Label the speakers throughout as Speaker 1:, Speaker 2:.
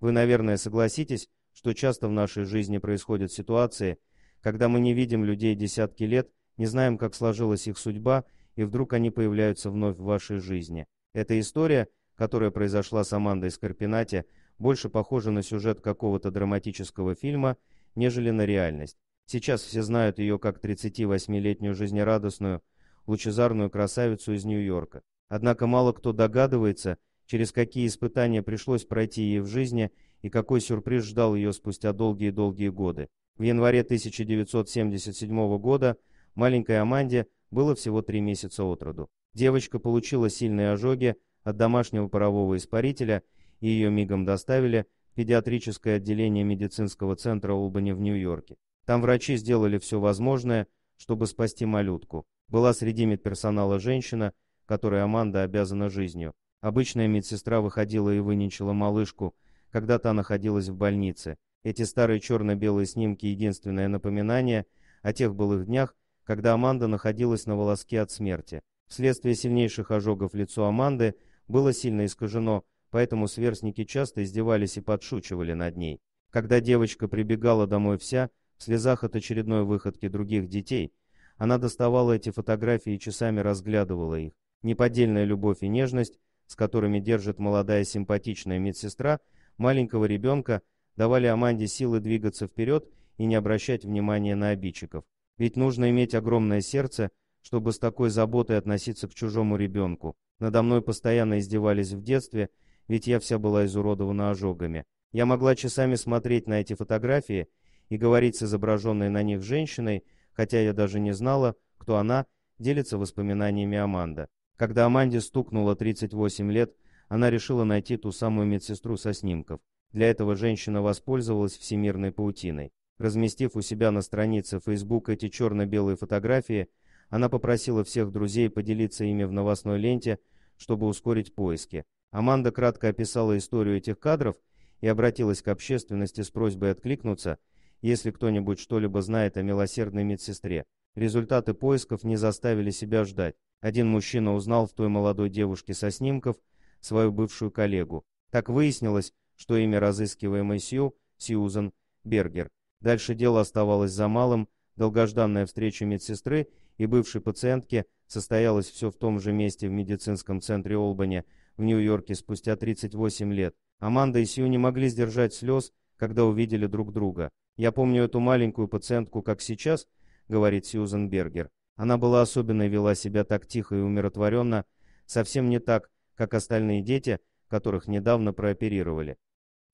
Speaker 1: Вы, наверное, согласитесь, что часто в нашей жизни происходят ситуации, когда мы не видим людей десятки лет, не знаем, как сложилась их судьба, и вдруг они появляются вновь в вашей жизни. Эта история, которая произошла с Амандой Скорпинати, больше похожа на сюжет какого-то драматического фильма, нежели на реальность. Сейчас все знают ее как 38-летнюю жизнерадостную, лучезарную красавицу из Нью-Йорка. Однако мало кто догадывается, через какие испытания пришлось пройти ей в жизни и какой сюрприз ждал ее спустя долгие-долгие годы. В январе 1977 года маленькой Аманде было всего три месяца от роду. Девочка получила сильные ожоги от домашнего парового испарителя, и ее мигом доставили в педиатрическое отделение медицинского центра Улбани в Нью-Йорке. Там врачи сделали все возможное, чтобы спасти малютку. Была среди медперсонала женщина, которой Аманда обязана жизнью. Обычная медсестра выходила и выничала малышку, когда та находилась в больнице. Эти старые черно-белые снимки — единственное напоминание о тех былых днях, когда Аманда находилась на волоске от смерти. Вследствие сильнейших ожогов лицо Аманды было сильно искажено, поэтому сверстники часто издевались и подшучивали над ней. Когда девочка прибегала домой вся, в слезах от очередной выходки других детей, она доставала эти фотографии и часами разглядывала их. Неподдельная любовь и нежность с которыми держит молодая симпатичная медсестра, маленького ребенка, давали Аманде силы двигаться вперед и не обращать внимания на обидчиков. Ведь нужно иметь огромное сердце, чтобы с такой заботой относиться к чужому ребенку. Надо мной постоянно издевались в детстве, ведь я вся была изуродована ожогами. Я могла часами смотреть на эти фотографии и говорить с изображенной на них женщиной, хотя я даже не знала, кто она, делится воспоминаниями Аманда. Когда Аманде стукнуло 38 лет, она решила найти ту самую медсестру со снимков. Для этого женщина воспользовалась всемирной паутиной. Разместив у себя на странице Facebook эти черно-белые фотографии, она попросила всех друзей поделиться ими в новостной ленте, чтобы ускорить поиски. Аманда кратко описала историю этих кадров и обратилась к общественности с просьбой откликнуться, если кто-нибудь что-либо знает о милосердной медсестре. Результаты поисков не заставили себя ждать. Один мужчина узнал в той молодой девушке со снимков свою бывшую коллегу. Так выяснилось, что имя разыскиваемой Сью – Сьюзен Бергер. Дальше дело оставалось за малым. Долгожданная встреча медсестры и бывшей пациентки состоялась все в том же месте в медицинском центре Олбани в Нью-Йорке спустя 38 лет. Аманда и Сью не могли сдержать слез, когда увидели друг друга. Я помню эту маленькую пациентку как сейчас – говорит Сьюзен Бергер. Она была особенно вела себя так тихо и умиротворенно, совсем не так, как остальные дети, которых недавно прооперировали.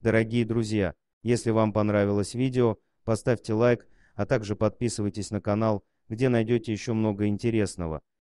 Speaker 1: Дорогие друзья, если вам понравилось видео, поставьте лайк, а также подписывайтесь на канал, где найдете еще много интересного.